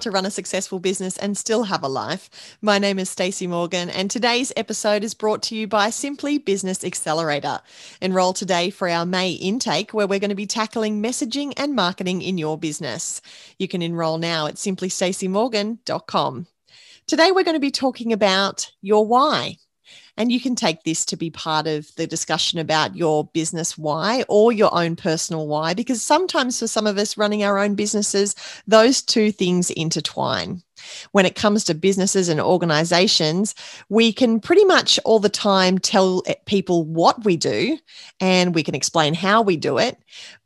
to run a successful business and still have a life. My name is Stacey Morgan, and today's episode is brought to you by Simply Business Accelerator. Enroll today for our May intake, where we're going to be tackling messaging and marketing in your business. You can enroll now at simplystaceymorgan.com. Today, we're going to be talking about your why. And you can take this to be part of the discussion about your business why or your own personal why, because sometimes for some of us running our own businesses, those two things intertwine when it comes to businesses and organizations, we can pretty much all the time tell eh, people what we do and we can explain how we do it.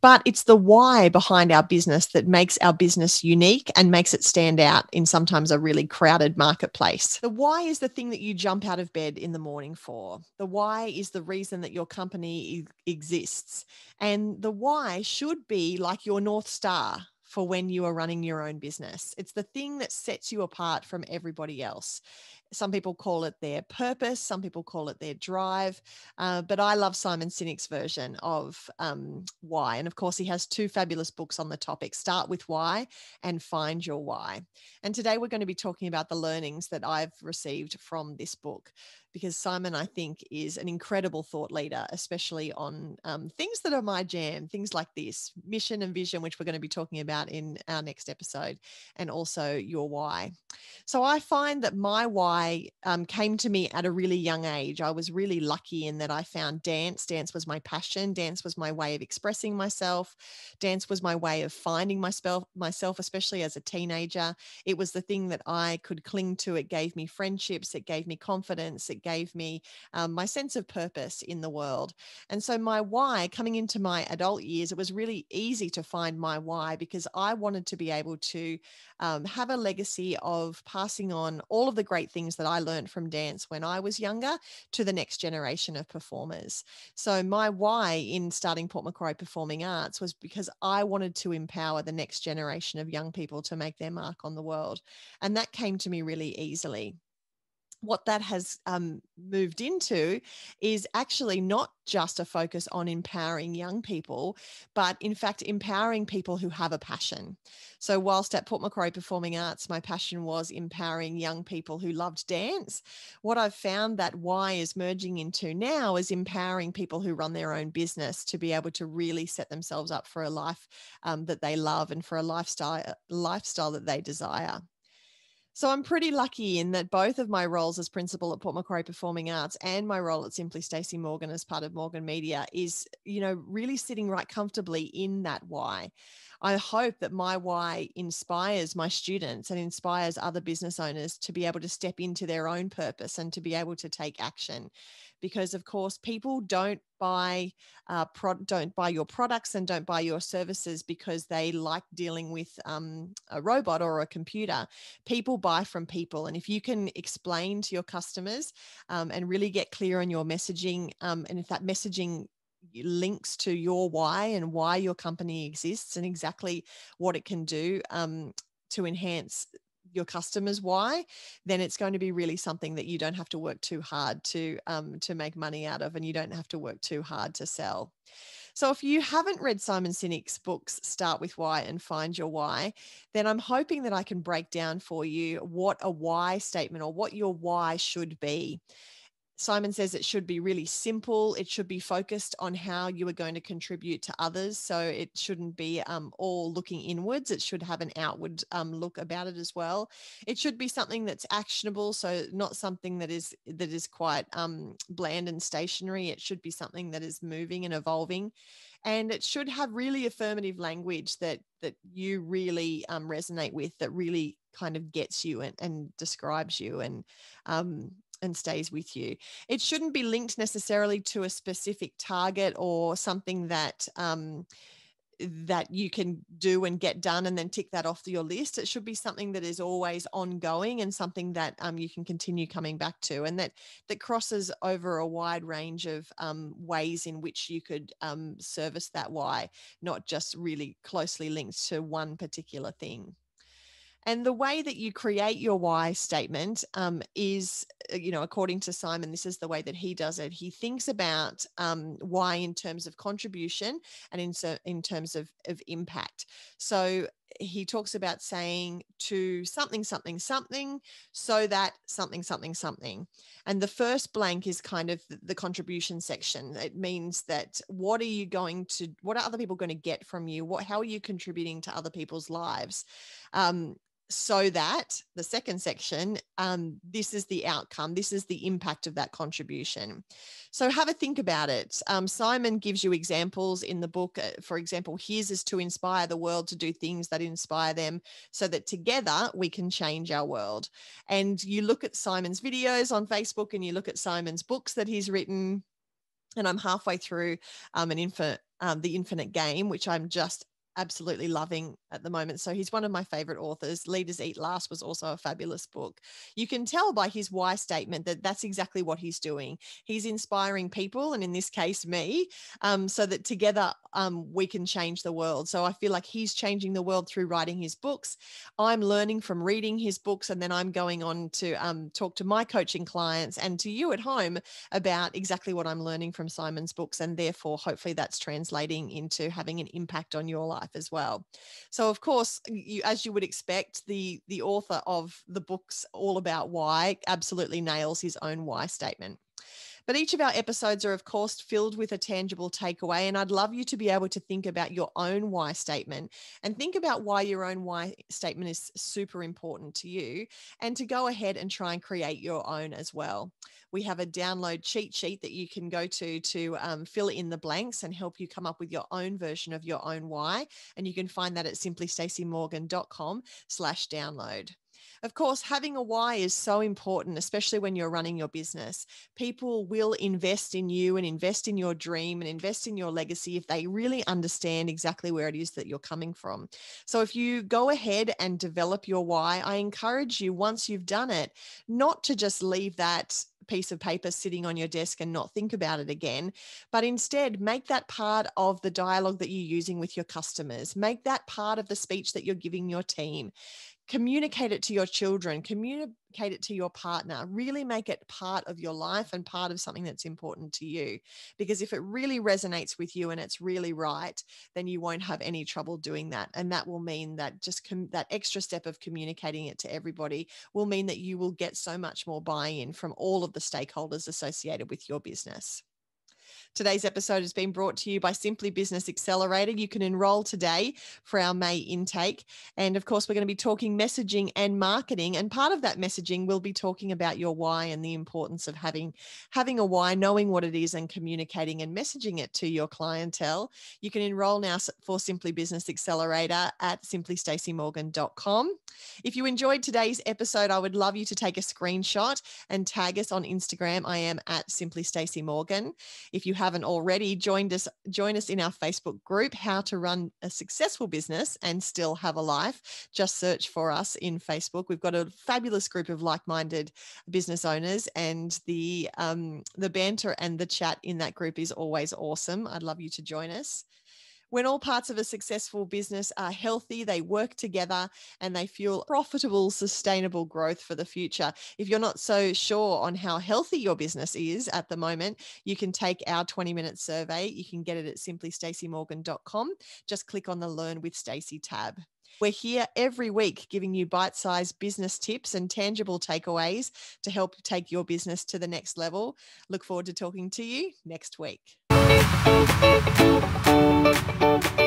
But it's the why behind our business that makes our business unique and makes it stand out in sometimes a really crowded marketplace. The why is the thing that you jump out of bed in the morning for, the why is the reason that your company exists. And the why should be like your North Star for when you are running your own business. It's the thing that sets you apart from everybody else. Some people call it their purpose, some people call it their drive. Uh, but I love Simon Sinek's version of um, why. And of course, he has two fabulous books on the topic Start with Why and Find Your Why. And today we're going to be talking about the learnings that I've received from this book because Simon, I think, is an incredible thought leader, especially on um, things that are my jam, things like this mission and vision, which we're going to be talking about in our next episode, and also your why. So I find that my why um, came to me at a really young age. I was really lucky in that I found dance. Dance was my passion, dance was my way of expressing myself, dance was my way of finding myself, myself especially as a teenager. It was the thing that I could cling to. It gave me friendships, it gave me confidence, it gave me um, my sense of purpose in the world. And so, my why coming into my adult years, it was really easy to find my why because I wanted to be able to um, have a legacy of passing on all of the great things that I learned from dance when I was younger to the next generation of performers. So, my why in starting Port Macquarie Performing Arts was because I wanted to empower the next generation of young people to make their mark on the world. And that came to me really easily what that has um, moved into is actually not just a focus on empowering young people, but in fact, empowering people who have a passion. So, whilst at Port Macquarie Performing Arts, my passion was empowering young people who loved dance. What I've found that Y is merging into now is empowering people who run their own business to be able to really set themselves up for a life um, that they love and for a lifestyle lifestyle that they desire. So I'm pretty lucky in that both of my roles as principal at Port Macquarie Performing Arts and my role at Simply Stacey Morgan as part of Morgan Media is, you know, really sitting right comfortably in that why. I hope that my why inspires my students and inspires other business owners to be able to step into their own purpose and to be able to take action. Because of course, people don't buy uh, pro- don't buy your products and don't buy your services because they like dealing with um, a robot or a computer. People buy from people, and if you can explain to your customers um, and really get clear on your messaging, um, and if that messaging links to your why and why your company exists and exactly what it can do um, to enhance your customers why then it's going to be really something that you don't have to work too hard to um, to make money out of and you don't have to work too hard to sell so if you haven't read simon sinek's books start with why and find your why then i'm hoping that i can break down for you what a why statement or what your why should be Simon says it should be really simple. It should be focused on how you are going to contribute to others. So it shouldn't be um, all looking inwards. It should have an outward um, look about it as well. It should be something that's actionable. So not something that is that is quite um, bland and stationary. It should be something that is moving and evolving, and it should have really affirmative language that that you really um, resonate with. That really kind of gets you and, and describes you and um, and stays with you. It shouldn't be linked necessarily to a specific target or something that. Um, that you can do and get done and then tick that off your list it should be something that is always ongoing and something that um, you can continue coming back to and that that crosses over a wide range of um, ways in which you could um, service that why not just really closely linked to one particular thing and the way that you create your why statement um, is, uh, you know, according to Simon, this is the way that he does it. He thinks about um, why in terms of contribution and in, in terms of, of impact. So he talks about saying to something, something, something, so that something, something, something. And the first blank is kind of the contribution section. It means that what are you going to, what are other people going to get from you? What, how are you contributing to other people's lives? Um, so that the second section, um, this is the outcome, this is the impact of that contribution. So have a think about it. Um, Simon gives you examples in the book. Uh, for example, his is to inspire the world to do things that inspire them so that together we can change our world. And you look at Simon's videos on Facebook and you look at Simon's books that he's written. And I'm halfway through um, an infant um, the infinite game which i'm just absolutely loving at the moment. So he's one of my favorite authors. Leaders Eat Last was also a fabulous book. You can tell by his why statement that that's exactly what he's doing. He's inspiring people, and in this case, me, um, so that together um, we can change the world. So I feel like he's changing the world through writing his books. I'm learning from reading his books, and then I'm going on to um, talk to my coaching clients and to you at home about exactly what I'm learning from Simon's books, and therefore, hopefully, that's translating into having an impact on your life life as well. So of course, you, as you would expect, the the author of the books all about why absolutely nails his own why statement. But each of our episodes are, of course, filled with a tangible takeaway. And I'd love you to be able to think about your own why statement and think about why your own why statement is super important to you and to go ahead and try and create your own as well. We have a download cheat sheet that you can go to to um, fill in the blanks and help you come up with your own version of your own why. And you can find that at simplystacymorgan.com slash download. Of course, having a why is so important, especially when you're running your business. People will invest in you and invest in your dream and invest in your legacy if they really understand exactly where it is that you're coming from. So, if you go ahead and develop your why, I encourage you, once you've done it, not to just leave that piece of paper sitting on your desk and not think about it again, but instead make that part of the dialogue that you're using with your customers. Make that part of the speech that you're giving your team communicate it to your children, communicate it to your partner, really make it part of your life and part of something that's important to you. Because if it really resonates with you and it's really right, then you won't have any trouble doing that. And that will mean that just com- that extra step of communicating it to everybody will mean that you will get so much more buy in from all of the stakeholders associated with your business. Today's episode has been brought to you by Simply Business Accelerator. You can enroll today for our May intake. And of course, we're going to be talking messaging and marketing. And part of that messaging, we'll be talking about your why and the importance of having, having a why, knowing what it is, and communicating and messaging it to your clientele. You can enroll now for Simply Business Accelerator at simplystacymorgan.com. If you enjoyed today's episode, I would love you to take a screenshot and tag us on Instagram. I am at simplystacymorgan. If you have haven't already, joined us join us in our Facebook group How to Run a Successful Business and Still Have a Life. Just search for us in Facebook. We've got a fabulous group of like-minded business owners and the um, the banter and the chat in that group is always awesome. I'd love you to join us. When all parts of a successful business are healthy, they work together and they fuel profitable, sustainable growth for the future. If you're not so sure on how healthy your business is at the moment, you can take our 20 minute survey. You can get it at simplystacymorgan.com. Just click on the Learn with Stacey tab. We're here every week giving you bite sized business tips and tangible takeaways to help take your business to the next level. Look forward to talking to you next week. Thank you.